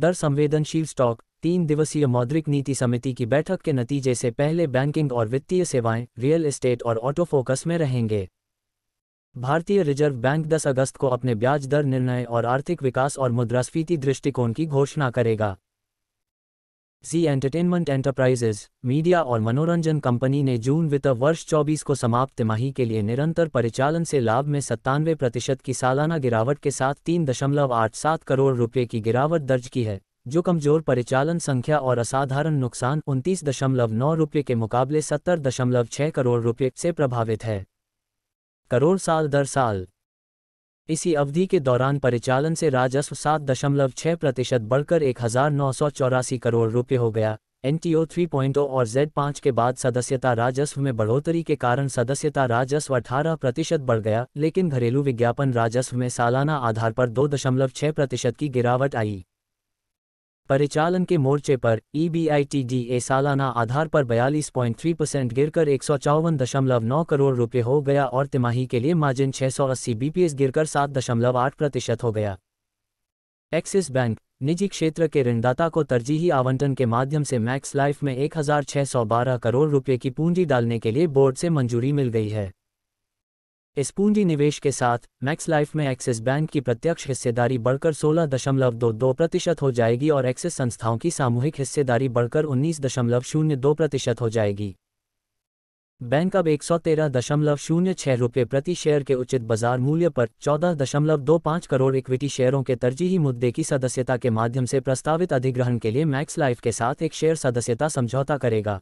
दर संवेदनशील स्टॉक तीन दिवसीय मौद्रिक नीति समिति की बैठक के नतीजे से पहले बैंकिंग और वित्तीय सेवाएं रियल एस्टेट और ऑटो फोकस में रहेंगे भारतीय रिजर्व बैंक 10 अगस्त को अपने ब्याज दर निर्णय और आर्थिक विकास और मुद्रास्फीति दृष्टिकोण की घोषणा करेगा जी एंटरटेनमेंट एंटरप्राइजेज मीडिया और मनोरंजन कंपनी ने जून वित्त वर्ष 24 को समाप्त तिमाही के लिए निरंतर परिचालन से लाभ में सत्तानवे प्रतिशत की सालाना गिरावट के साथ तीन दशमलव आठ सात करोड़ रुपये की गिरावट दर्ज की है जो कमजोर परिचालन संख्या और असाधारण नुकसान उनतीस दशमलव नौ रुपये के मुकाबले सत्तर दशमलव छः करोड़ रुपये से प्रभावित है करोड़ साल दर साल इसी अवधि के दौरान परिचालन से राजस्व सात दशमलव छह प्रतिशत बढ़कर एक हजार नौ सौ चौरासी करोड़ रुपये हो गया एनटीओ थ्री पॉइंट और जेड पाँच के बाद सदस्यता राजस्व में बढ़ोतरी के कारण सदस्यता राजस्व अठारह प्रतिशत बढ़ गया लेकिन घरेलू विज्ञापन राजस्व में सालाना आधार पर दो दशमलव छह प्रतिशत की गिरावट आई परिचालन के मोर्चे पर ईबीआईटीडीए e सालाना आधार पर 42.3 परसेंट गिरकर एक करोड़ रुपये हो गया और तिमाही के लिए मार्जिन 680 बीपीएस गिरकर 7.8 प्रतिशत हो गया एक्सिस बैंक निजी क्षेत्र के ऋणदाता को तरजीही आवंटन के माध्यम से मैक्स लाइफ में 1612 करोड़ रुपये की पूंजी डालने के लिए बोर्ड से मंजूरी मिल गई है इस पूंजी निवेश के साथ मैक्स लाइफ में एक्सिस बैंक की प्रत्यक्ष हिस्सेदारी बढ़कर सोलह दशमलव दो दो प्रतिशत हो जाएगी और एक्सिस संस्थाओं की सामूहिक हिस्सेदारी बढ़कर उन्नीस दशमलव शून्य दो प्रतिशत हो जाएगी बैंक अब एक सौ तेरह दशमलव शून्य छह रुपये प्रति शेयर के उचित बाजार मूल्य पर चौदह दशमलव दो पाँच करोड़ इक्विटी शेयरों के तरजीही मुद्दे की सदस्यता के माध्यम से प्रस्तावित अधिग्रहण के लिए मैक्स लाइफ के साथ एक शेयर सदस्यता समझौता करेगा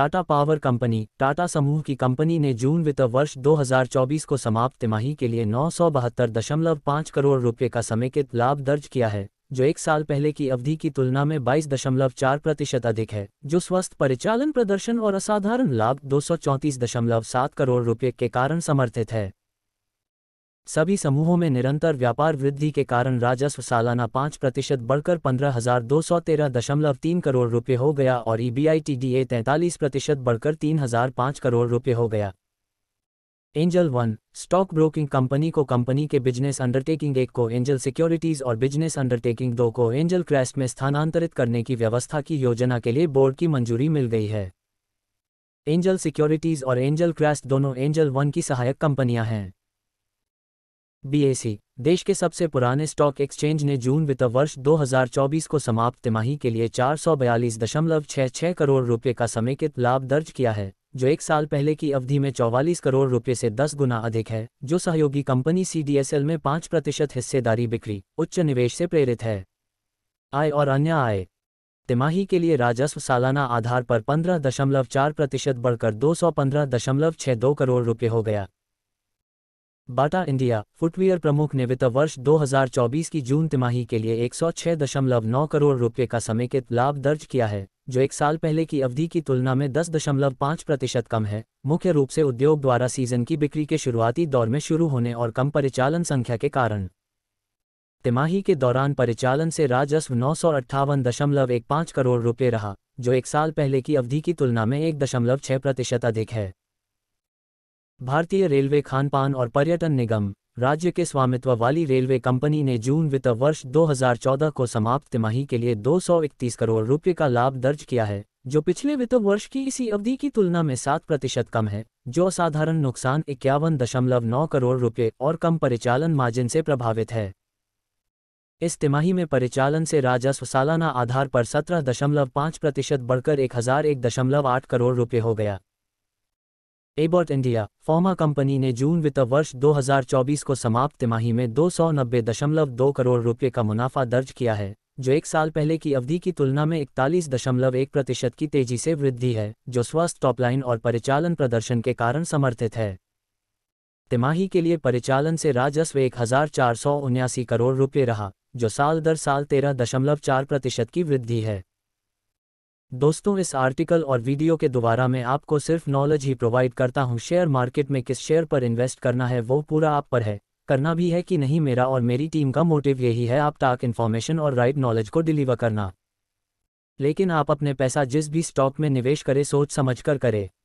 टाटा पावर कंपनी टाटा समूह की कंपनी ने जून वित्त वर्ष 2024 को समाप्त तिमाही के लिए नौ करोड़ रुपये का समेकित लाभ दर्ज किया है जो एक साल पहले की अवधि की तुलना में 22.4 प्रतिशत अधिक है जो स्वस्थ परिचालन प्रदर्शन और असाधारण लाभ दो करोड़ रुपये के कारण समर्थित है सभी समूहों में निरंतर व्यापार वृद्धि के कारण राजस्व सालाना पाँच प्रतिशत बढ़कर पंद्रह हजार दो सौ तेरह दशमलव तीन करोड़ रुपये हो गया और ईबीआईटीडीए e तैंतालीस प्रतिशत बढ़कर तीन हजार पाँच करोड़ रुपये हो गया Angel One stock broking company को कंपनी के बिजनेस अंडरटेकिंग एक को एंजल सिक्योरिटीज और बिजनेस अंडरटेकिंग दो को एंजल क्रैश में स्थानांतरित करने की व्यवस्था की योजना के लिए बोर्ड की मंजूरी मिल गई है एंजल सिक्योरिटीज और एंजल क्रैश दोनों एंजल वन की सहायक कंपनियां हैं बीएसी देश के सबसे पुराने स्टॉक एक्सचेंज ने जून वित्त वर्ष 2024 को समाप्त तिमाही के लिए चार करोड़ रुपये का समेकित लाभ दर्ज किया है जो एक साल पहले की अवधि में 44 करोड़ रुपए से 10 गुना अधिक है जो सहयोगी कंपनी सीडीएसएल में 5 प्रतिशत हिस्सेदारी बिक्री उच्च निवेश से प्रेरित है आय और अन्य आय तिमाही के लिए राजस्व सालाना आधार पर 15.4 प्रतिशत बढ़कर 215.62 करोड़ रुपये हो गया बाटा इंडिया फुटवियर प्रमुख ने वित्त वर्ष 2024 की जून तिमाही के लिए 106.9 करोड़ रुपये का समेकित लाभ दर्ज किया है जो एक साल पहले की अवधि की तुलना में 10.5 प्रतिशत कम है मुख्य रूप से उद्योग द्वारा सीजन की बिक्री के शुरुआती दौर में शुरू होने और कम परिचालन संख्या के कारण तिमाही के दौरान परिचालन से राजस्व नौ करोड़ रुपये रहा जो एक साल पहले की अवधि की तुलना में एक प्रतिशत अधिक है भारतीय रेलवे खानपान और पर्यटन निगम राज्य के स्वामित्व वाली रेलवे कंपनी ने जून वित्त वर्ष 2014 को समाप्त तिमाही के लिए 231 करोड़ रुपये का लाभ दर्ज किया है जो पिछले वित्त वर्ष की इसी अवधि की तुलना में सात प्रतिशत कम है जो असाधारण नुकसान इक्यावन दशमलव नौ करोड़ रुपये और कम परिचालन मार्जिन से प्रभावित है इस तिमाही में परिचालन से राजस्व सालाना आधार पर सत्रह दशमलव पाँच प्रतिशत बढ़कर एक हजार एक दशमलव आठ करोड़ रुपये हो गया एबॉट इंडिया फॉर्मा कंपनी ने जून वित्त वर्ष 2024 को समाप्त तिमाही में दो सौ दो करोड़ रुपये का मुनाफा दर्ज किया है जो एक साल पहले की अवधि की तुलना में इकतालीस दशमलव एक प्रतिशत की तेजी से वृद्धि है जो स्वस्थ टॉपलाइन और परिचालन प्रदर्शन के कारण समर्थित है तिमाही के लिए परिचालन से राजस्व एक हजार चार सौ उन्यासी करोड़ रुपये रहा जो साल दर साल तेरह दशमलव चार प्रतिशत की वृद्धि है दोस्तों इस आर्टिकल और वीडियो के द्वारा मैं आपको सिर्फ नॉलेज ही प्रोवाइड करता हूं शेयर मार्केट में किस शेयर पर इन्वेस्ट करना है वो पूरा आप पर है करना भी है कि नहीं मेरा और मेरी टीम का मोटिव यही है आप तक इन्फॉर्मेशन और राइट नॉलेज को डिलीवर करना लेकिन आप अपने पैसा जिस भी स्टॉक में निवेश करें सोच समझ कर करें